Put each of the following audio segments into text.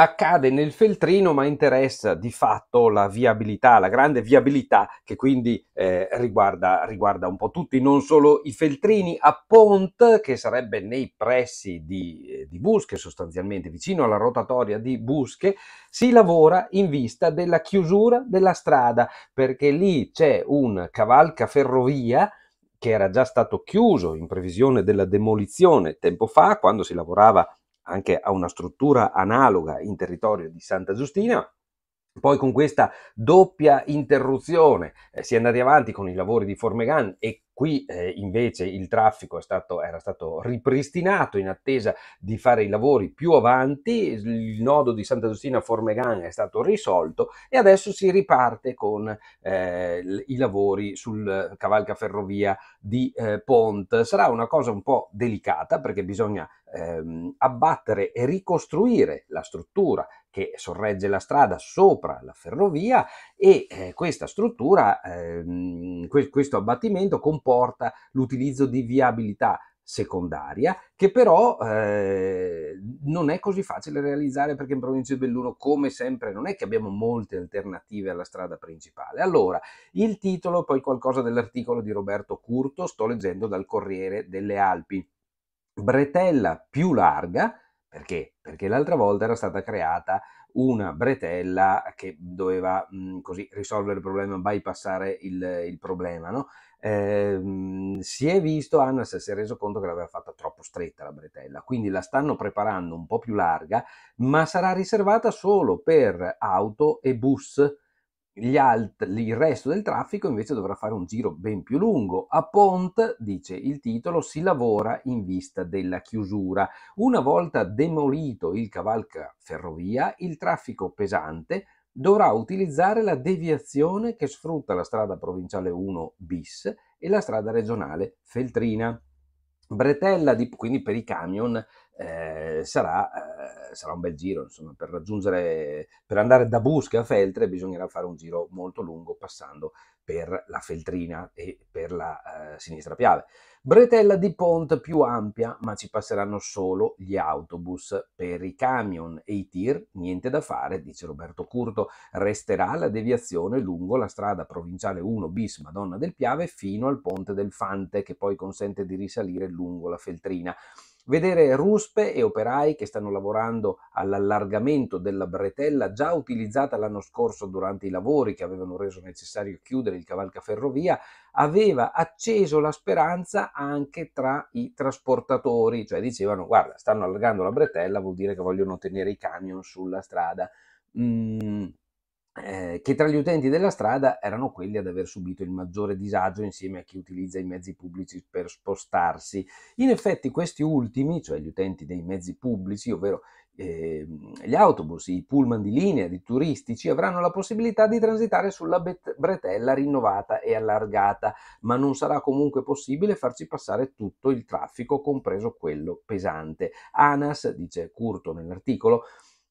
accade nel feltrino ma interessa di fatto la viabilità, la grande viabilità che quindi eh, riguarda, riguarda, un po' tutti, non solo i feltrini, a Pont che sarebbe nei pressi di, eh, di Busche sostanzialmente, vicino alla rotatoria di Busche, si lavora in vista della chiusura della strada perché lì c'è un cavalcaferrovia che era già stato chiuso in previsione della demolizione tempo fa quando si lavorava anche a una struttura analoga in territorio di Santa Giustina, poi con questa doppia interruzione eh, si è andati avanti con i lavori di Formegan e qui eh, invece il traffico stato, era stato ripristinato in attesa di fare i lavori più avanti, il nodo di Santa Giustina Formegan è stato risolto e adesso si riparte con eh, i lavori sul cavalcaferrovia di eh, Pont. Sarà una cosa un po' delicata perché bisogna ehm, abbattere e ricostruire la struttura che sorregge la strada sopra la ferrovia e eh, questa struttura, ehm, que- questo abbattimento comporta l'utilizzo di viabilità secondaria, che però eh, non è così facile realizzare perché in provincia di Belluno, come sempre, non è che abbiamo molte alternative alla strada principale. Allora, il titolo, poi qualcosa dell'articolo di Roberto Curto, sto leggendo dal Corriere delle Alpi. Bretella più larga, perché? Perché l'altra volta era stata creata una bretella che doveva mh, mm, così risolvere il problema, bypassare il, il problema. No? Eh, si è visto, Annas si è reso conto che l'aveva fatta troppo stretta la bretella, quindi la stanno preparando un po' più larga, ma sarà riservata solo per auto e bus Alt, il resto del traffico invece dovrà fare un giro ben più lungo. A Pont, dice il titolo, si lavora in vista della chiusura. Una volta demolito il cavalca ferrovia, il traffico pesante dovrà utilizzare la deviazione che sfrutta la strada provinciale 1 bis e la strada regionale Feltrina. Bretella, di, quindi per i camion, eh, sarà, eh, sarà, un bel giro. Insomma, per raggiungere, per andare da Busca a Feltre bisognerà fare un giro molto lungo passando per la Feltrina e per la eh, sinistra Piave. Bretella di Pont più ampia, ma ci passeranno solo gli autobus. Per i camion e i tir niente da fare, dice Roberto Curto. Resterà la deviazione lungo la strada provinciale 1 bis Madonna del Piave fino al ponte del Fante, che poi consente di risalire lungo la Feltrina. Vedere ruspe e operai che stanno lavorando all'allargamento della bretella già utilizzata l'anno scorso durante i lavori che avevano reso necessario chiudere il cavalcaferrovia, aveva acceso la speranza anche tra i trasportatori, cioè dicevano guarda stanno allargando la bretella vuol dire che vogliono tenere i camion sulla strada. Mm. Eh, che tra gli utenti della strada erano quelli ad aver subito il maggiore disagio insieme a chi utilizza i mezzi pubblici per spostarsi. In effetti questi ultimi, cioè gli utenti dei mezzi pubblici, ovvero eh, gli autobus, i pullman di linea, i turistici, avranno la possibilità di transitare sulla bet- bretella rinnovata e allargata, ma non sarà comunque possibile farci passare tutto il traffico, compreso quello pesante. ANAS, dice Curto nell'articolo,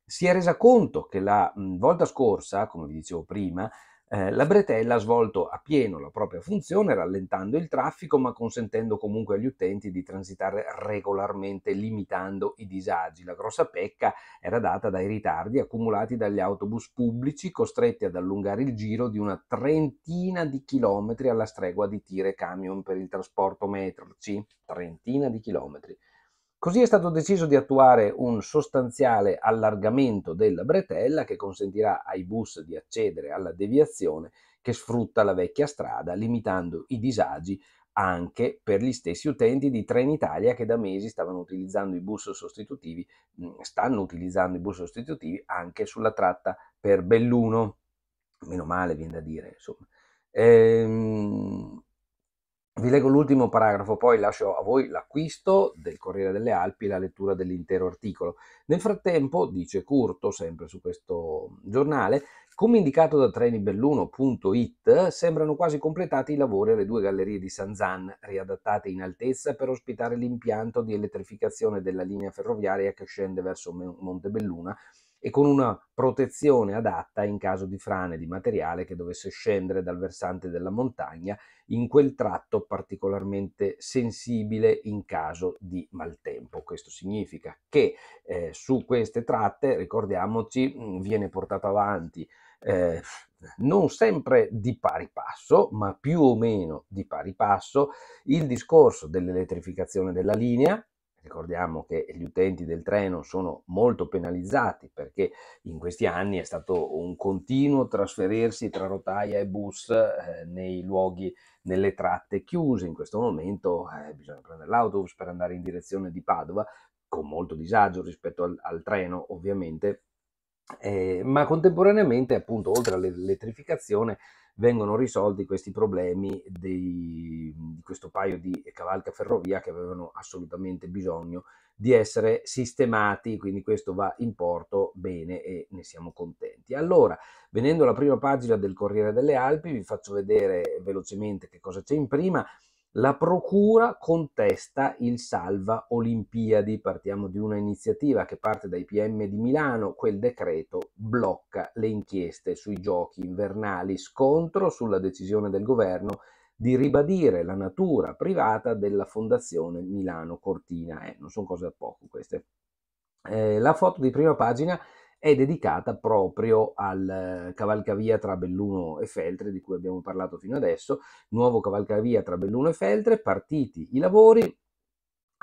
si è resa conto che la mh, volta scorsa, come vi dicevo prima, eh, la bretella ha svolto a pieno la propria funzione rallentando il traffico ma consentendo comunque agli utenti di transitare regolarmente limitando i disagi. La grossa pecca era data dai ritardi accumulati dagli autobus pubblici costretti ad allungare il giro di una trentina di chilometri alla stregua di tire camion per il trasporto metrici. Trentina di chilometri. Così è stato deciso di attuare un sostanziale allargamento della bretella che consentirà ai bus di accedere alla deviazione che sfrutta la vecchia strada, limitando i disagi anche per gli stessi utenti di Trenitalia che da mesi stavano utilizzando i bus sostitutivi, mm, stanno utilizzando i bus sostitutivi anche sulla tratta per Belluno. Meno male, viene da dire, insomma. Ehm, vi leggo l'ultimo paragrafo, poi lascio a voi l'acquisto del Corriere delle Alpi e la lettura dell'intero articolo. Nel frattempo, dice Curto, sempre su questo giornale, come indicato da trenibelluno.it, sembrano quasi completati i lavori alle due gallerie di San Zan, riadattate in altezza per ospitare l'impianto di elettrificazione della linea ferroviaria che scende verso Montebelluna e con una protezione adatta in caso di frane di materiale che dovesse scendere dal versante della montagna in quel tratto particolarmente sensibile in caso di maltempo. Questo significa che eh, su queste tratte, ricordiamoci, mm, viene portato avanti eh, non sempre di pari passo, ma più o meno di pari passo, il discorso dell'elettrificazione della linea, Ricordiamo che gli utenti del treno sono molto penalizzati perché in questi anni è stato un continuo trasferirsi tra rotaia e bus eh, nei luoghi, nelle tratte chiuse. In questo momento eh, bisogna prendere l'autobus per andare in direzione di Padova, con molto disagio rispetto al, al treno ovviamente, eh, ma contemporaneamente appunto oltre all'elettrificazione vengono risolti questi problemi dei, di questo paio di cavalca ferrovia che avevano assolutamente bisogno di essere sistemati, quindi questo va in porto bene e ne siamo contenti. Allora, venendo alla prima pagina del Corriere delle Alpi, vi faccio vedere velocemente che cosa c'è in prima. La Procura contesta il Salva Olimpiadi, partiamo di una iniziativa che parte dai PM di Milano, quel decreto blocca le inchieste sui giochi invernali, scontro sulla decisione del governo di ribadire la natura privata della Fondazione Milano Cortina. Eh, non sono cose da poco queste. Eh, la foto di prima pagina è dedicata proprio al eh, cavalcavia tra Belluno e Feltre di cui abbiamo parlato fino adesso, nuovo cavalcavia tra Belluno e Feltre, partiti i lavori,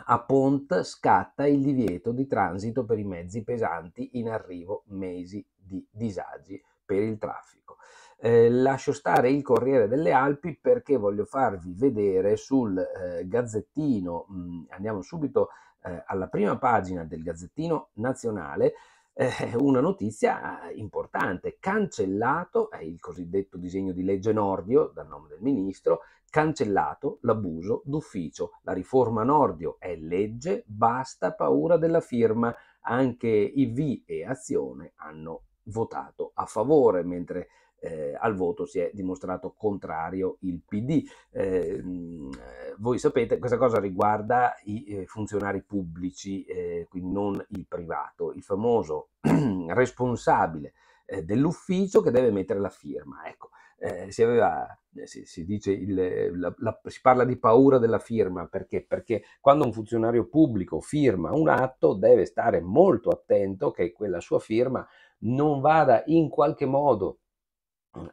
a Pont scatta il divieto di transito per i mezzi pesanti in arrivo mesi di disagi per il traffico. Eh, lascio stare il Corriere delle Alpi perché voglio farvi vedere sul eh, gazzettino, mh, mm, andiamo subito eh, alla prima pagina del gazzettino nazionale, eh, una notizia ah, importante, cancellato è il cosiddetto disegno di legge Nordio dal nome del ministro, cancellato l'abuso d'ufficio. La riforma Nordio è legge, basta paura della firma. Anche IV e Azione hanno votato a favore, mentre eh, al voto si è dimostrato contrario il PD. Eh, voi sapete, questa cosa riguarda i eh, funzionari pubblici, eh, quindi non il privato, il famoso responsabile eh, dell'ufficio che deve mettere la firma. Ecco, eh, si, aveva, si, si, il, la, la, si parla di paura della firma perché? perché quando un funzionario pubblico firma un atto deve stare molto attento che quella sua firma non vada in qualche modo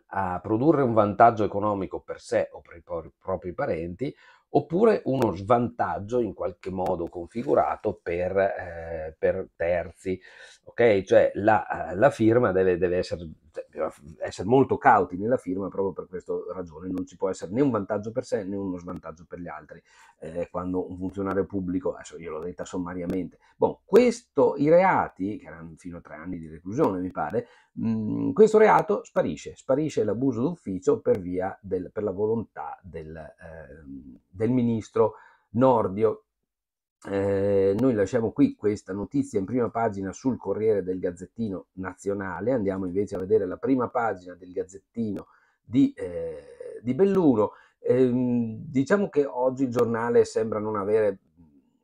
a produrre un vantaggio economico per sé o per i propri parenti, oppure uno svantaggio in qualche modo configurato per, eh, per terzi. Ok? Cioè la, eh, la firma deve, deve, essere bisogna cioè, eh, essere molto cauti nella firma proprio per questa ragione, non ci può essere né un vantaggio per sé né uno svantaggio per gli altri eh, quando un funzionario pubblico, adesso io l'ho detta sommariamente, bon, questo, i reati, che erano fino a tre anni di reclusione mi pare, mh, mm, questo reato sparisce, sparisce l'abuso d'ufficio per, via del, per la volontà del, eh, del ministro Nordio eh, noi lasciamo qui questa notizia in prima pagina sul Corriere del Gazzettino Nazionale, andiamo invece a vedere la prima pagina del Gazzettino di, eh, di Belluno. Eh, diciamo che oggi il giornale sembra non avere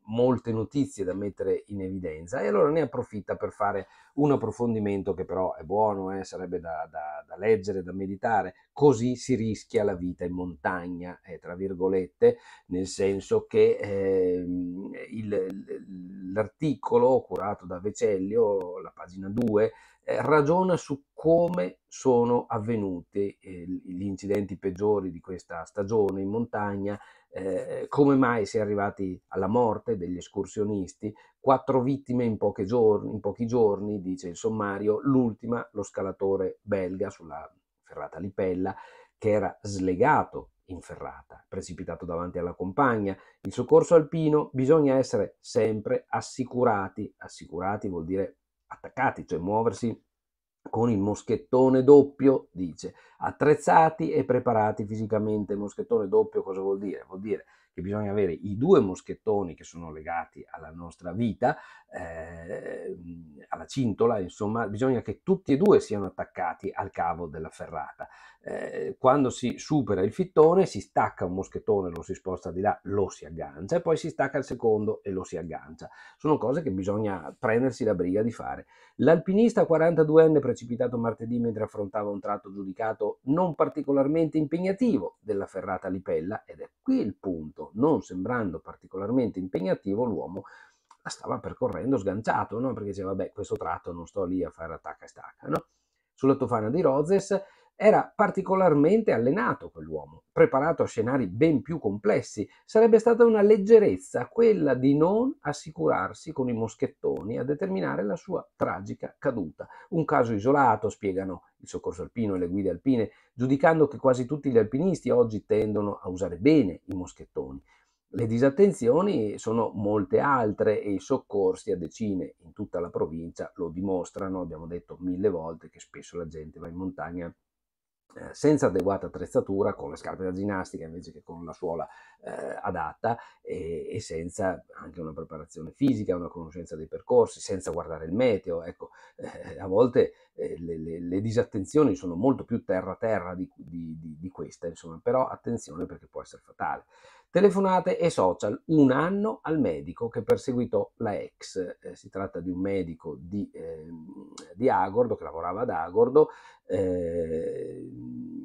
molte notizie da mettere in evidenza e allora ne approfitta per fare un approfondimento che però è buono, eh, sarebbe da, da, da, leggere, da meditare, così si rischia la vita in montagna, eh, tra virgolette, nel senso che eh, il, l'articolo curato da Vecellio, la pagina 2, eh, ragiona su come sono avvenuti eh, gli incidenti peggiori di questa stagione in montagna eh, come mai si è arrivati alla morte degli escursionisti, quattro vittime in, giorni, in pochi giorni, dice il sommario, l'ultima lo scalatore belga sulla ferrata Lipella che era slegato in ferrata, precipitato davanti alla compagna. Il soccorso alpino bisogna essere sempre assicurati, assicurati vuol dire attaccati, cioè muoversi con il moschettone doppio, dice, attrezzati e preparati fisicamente. moschettone doppio cosa vuol dire? Vuol dire che bisogna avere i due moschettoni che sono legati alla nostra vita, eh, alla cintola, insomma, bisogna che tutti e due siano attaccati al cavo della ferrata. Eh, quando si supera il fittone, si stacca un moschettone, lo si sposta di là, lo si aggancia e poi si stacca il secondo e lo si aggancia. Sono cose che bisogna prendersi la briga di fare. L'alpinista 42enne precipitato martedì mentre affrontava un tratto giudicato non particolarmente impegnativo della ferrata Lipella ed è qui il punto, non sembrando particolarmente impegnativo l'uomo stava percorrendo sganciato, no? perché diceva, vabbè, questo tratto non sto lì a fare attacca e stacca. No? Sulla tofana di Rozes era particolarmente allenato quell'uomo, preparato a scenari ben più complessi. Sarebbe stata una leggerezza quella di non assicurarsi con i moschettoni a determinare la sua tragica caduta. Un caso isolato, spiegano il soccorso alpino e le guide alpine, giudicando che quasi tutti gli alpinisti oggi tendono a usare bene i moschettoni. Le disattenzioni sono molte altre e i soccorsi a decine in tutta la provincia lo dimostrano, abbiamo detto mille volte che spesso la gente va in montagna eh, senza adeguata attrezzatura, con le scarpe da ginnastica invece che con la suola eh, adatta e, e, senza anche una preparazione fisica, una conoscenza dei percorsi, senza guardare il meteo. Ecco, eh, a volte eh, le, le, le, disattenzioni sono molto più terra-terra di, di, di, di questa, insomma, però attenzione perché può essere fatale telefonate e social, un anno al medico che perseguitò la ex. Eh, si tratta di un medico di, eh, di Agordo, che lavorava ad Agordo, eh,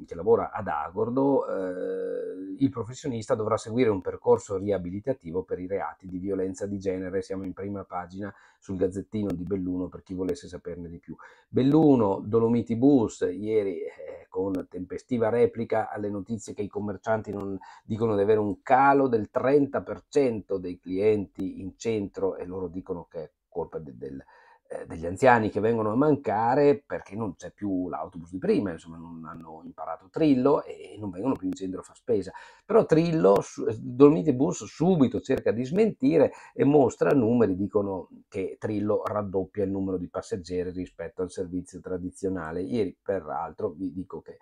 che lavora ad Agordo, eh, il professionista dovrà seguire un percorso riabilitativo per i reati di violenza di genere. Siamo in prima pagina sul Gazzettino di Belluno per chi volesse saperne di più. Belluno, Dolomiti Bus, ieri eh, con tempestiva replica alle notizie che i commercianti non, dicono di avere un calo del 30% dei clienti in centro e loro dicono che è colpa del, del eh, degli anziani che vengono a mancare perché non c'è più l'autobus di prima, insomma non hanno imparato Trillo e non vengono più in centro a far spesa. Però Trillo, eh, Dolomiti Bus subito cerca di smentire e mostra numeri, dicono che Trillo raddoppia il numero di passeggeri rispetto al servizio tradizionale. Ieri peraltro vi dico che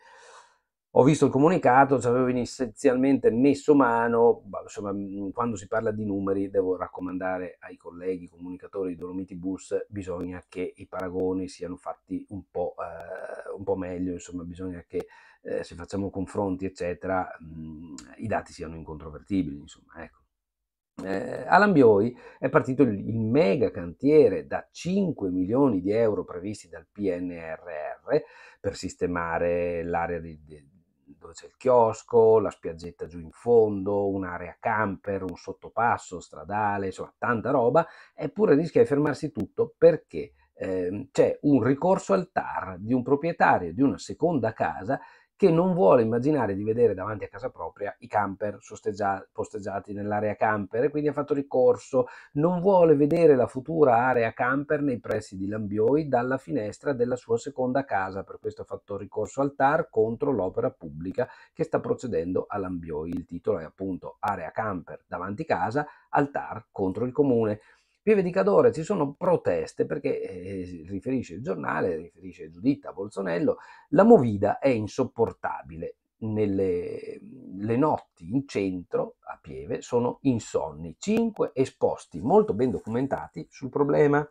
ho visto il comunicato, ci avevo essenzialmente messo mano, insomma, mhmm, quando si parla di numeri devo raccomandare ai colleghi comunicatori di Dolomiti Bus, bisogna che i paragoni siano fatti un po', eh, un po meglio, insomma, bisogna che eh, se facciamo confronti, eccetera, mh, mhmm, i dati siano incontrovertibili, insomma, ecco. Eh, a Lambioi è partito il, il mega cantiere da 5 milioni di euro previsti dal PNRR per sistemare l'area di, di dove c'è il chiosco, la spiaggetta giù in fondo, un'area camper, un sottopasso stradale, insomma tanta roba, eppure rischia di fermarsi tutto perché eh, c'è un ricorso al TAR di un proprietario di una seconda casa che non vuole immaginare di vedere davanti a casa propria i camper posteggiati nell'area camper e quindi ha fatto ricorso, non vuole vedere la futura area camper nei pressi di Lambioi dalla finestra della sua seconda casa, per questo ha fatto ricorso al TAR contro l'opera pubblica che sta procedendo a Lambioi. Il titolo è appunto Area camper davanti casa al TAR contro il comune. Pieve di Cadore ci sono proteste perché, eh, riferisce il giornale, riferisce Giuditta Bolzonello, la movida è insopportabile. Nelle le notti in centro a Pieve sono insonni. Cinque esposti molto ben documentati sul problema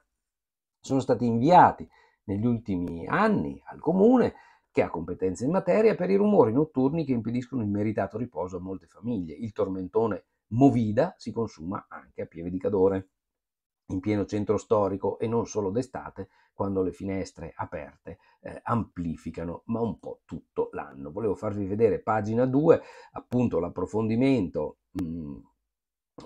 sono stati inviati negli ultimi anni al comune che ha competenze in materia per i rumori notturni che impediscono il meritato riposo a molte famiglie. Il tormentone Movida si consuma anche a Pieve di Cadore in pieno centro storico e non solo d'estate, quando le finestre aperte eh, amplificano, ma un po' tutto l'anno. Volevo farvi vedere pagina 2, appunto l'approfondimento mm,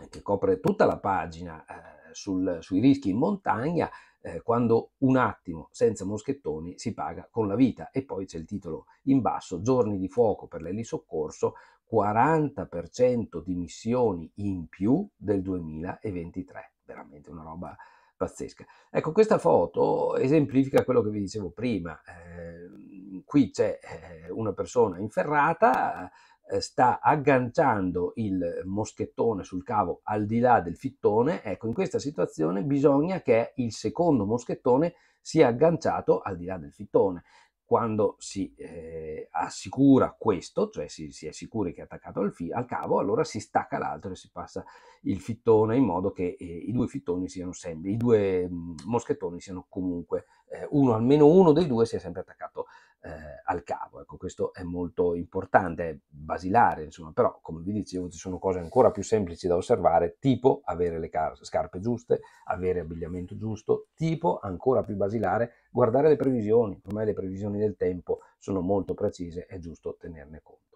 che copre tutta la pagina eh, sul, sui rischi in montagna, eh, quando un attimo senza moschettoni si paga con la vita. E poi c'è il titolo in basso, giorni di fuoco per l'elisoccorso, 40% di missioni in più del 2023 veramente una roba pazzesca. Ecco, questa foto esemplifica quello che vi dicevo prima. Eh, qui c'è eh, una persona inferrata, eh, sta agganciando il moschettone sul cavo al di là del fittone. Ecco, in questa situazione bisogna che il secondo moschettone sia agganciato al di là del fittone. Quando si eh, assicura questo, cioè si, si, è sicuri che è attaccato al, fi- al, cavo, allora si stacca l'altro e si passa il fittone in modo che eh, i due fittoni siano sempre, i due mh, mm, moschettoni siano comunque, eh, uno almeno uno dei due sia sempre attaccato eh, al cavo. Ecco, questo è molto importante, è basilare, insomma, però come vi dicevo ci sono cose ancora più semplici da osservare, tipo avere le scarpe giuste, avere abbigliamento giusto, tipo ancora più basilare guardare le previsioni, ormai le previsioni del tempo sono molto precise, è giusto tenerne conto.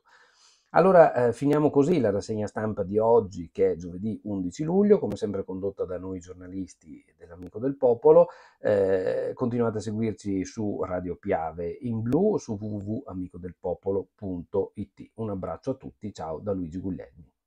Allora eh, finiamo così la rassegna stampa di oggi, che è giovedì 11 luglio, come sempre condotta da noi giornalisti dell'Amico del Popolo. Eh, continuate a seguirci su Radio Piave in blu, o su www.amicodelpopolo.it. Un abbraccio a tutti, ciao da Luigi Guglielmi.